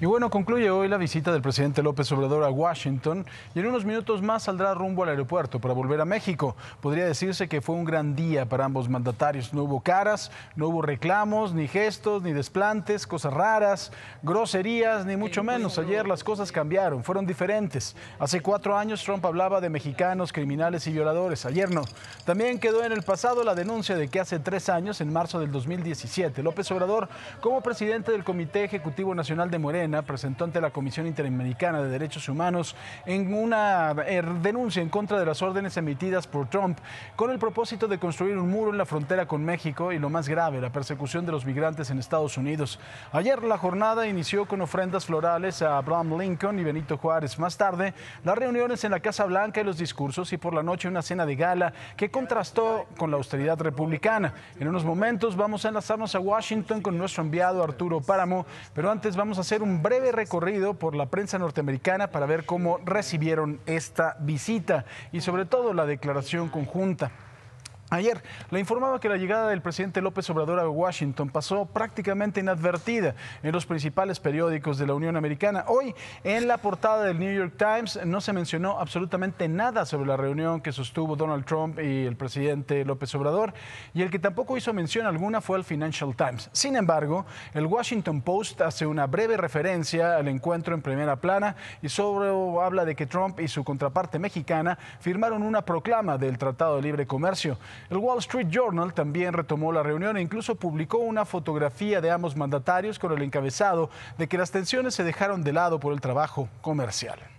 Y bueno, concluye hoy la visita del presidente López Obrador a Washington y en unos minutos más saldrá rumbo al aeropuerto para volver a México. Podría decirse que fue un gran día para ambos mandatarios. No hubo caras, no hubo reclamos, ni gestos, ni desplantes, cosas raras, groserías, ni mucho menos. Ayer las cosas cambiaron, fueron diferentes. Hace cuatro años Trump hablaba de mexicanos, criminales y violadores. Ayer no. También quedó en el pasado la denuncia de que hace tres años, en marzo del 2017, López Obrador, como presidente del Comité Ejecutivo Nacional de Morena, presentó ante la Comisión Interamericana de Derechos Humanos en una eh, denuncia en contra de las órdenes emitidas por Trump con el propósito de construir un muro en la frontera con México y lo más grave, la persecución de los migrantes en Estados Unidos. Ayer la jornada inició con ofrendas florales a Abraham Lincoln y Benito Juárez. Más tarde, las reuniones en la Casa Blanca y los discursos y por la noche una cena de gala que contrastó con la austeridad republicana. En unos momentos vamos a enlazarnos a Washington con nuestro enviado Arturo Páramo, pero antes vamos a hacer un breve recorrido por la prensa norteamericana para ver cómo recibieron esta visita y sobre todo la declaración conjunta. Ayer le informaba que la llegada del presidente López Obrador a Washington pasó prácticamente inadvertida en los principales periódicos de la Unión Americana. Hoy, en la portada del New York Times, no se mencionó absolutamente nada sobre la reunión que sostuvo Donald Trump y el presidente López Obrador, y el que tampoco hizo mención alguna fue el Financial Times. Sin embargo, el Washington Post hace una breve referencia al encuentro en primera plana y sobre habla de que Trump y su contraparte mexicana firmaron una proclama del Tratado de Libre Comercio. El Wall Street Journal también retomó la reunión e incluso publicó una fotografía de ambos mandatarios con el encabezado de que las tensiones se dejaron de lado por el trabajo comercial.